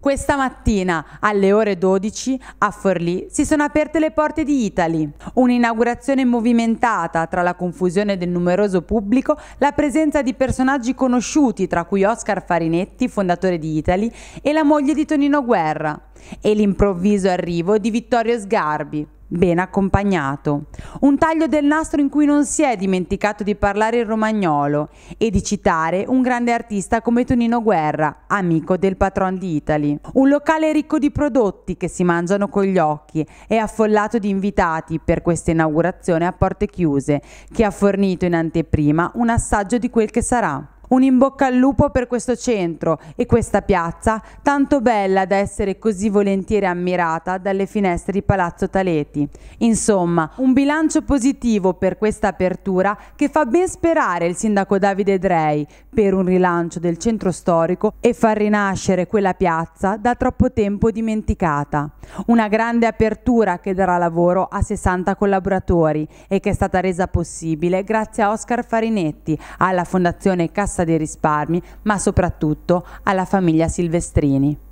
Questa mattina alle ore 12 a Forlì si sono aperte le porte di Italy, un'inaugurazione movimentata tra la confusione del numeroso pubblico, la presenza di personaggi conosciuti tra cui Oscar Farinetti, fondatore di Italy, e la moglie di Tonino Guerra, e l'improvviso arrivo di Vittorio Sgarbi, ben accompagnato, un taglio del nastro in cui non si è dimenticato di parlare il romagnolo e di citare un grande artista come Tonino Guerra, amico del patron di Italy. Un locale ricco di prodotti che si mangiano con gli occhi e affollato di invitati per questa inaugurazione a porte chiuse, che ha fornito in anteprima un assaggio di quel che sarà. Un in bocca al lupo per questo centro e questa piazza, tanto bella da essere così volentieri ammirata dalle finestre di Palazzo Taleti. Insomma, un bilancio positivo per questa apertura che fa ben sperare il sindaco Davide Drei per un rilancio del centro storico e far rinascere quella piazza da troppo tempo dimenticata. Una grande apertura che darà lavoro a 60 collaboratori e che è stata resa possibile grazie a Oscar Farinetti, alla Fondazione Cassa Cassa dei Risparmi, ma soprattutto alla famiglia Silvestrini.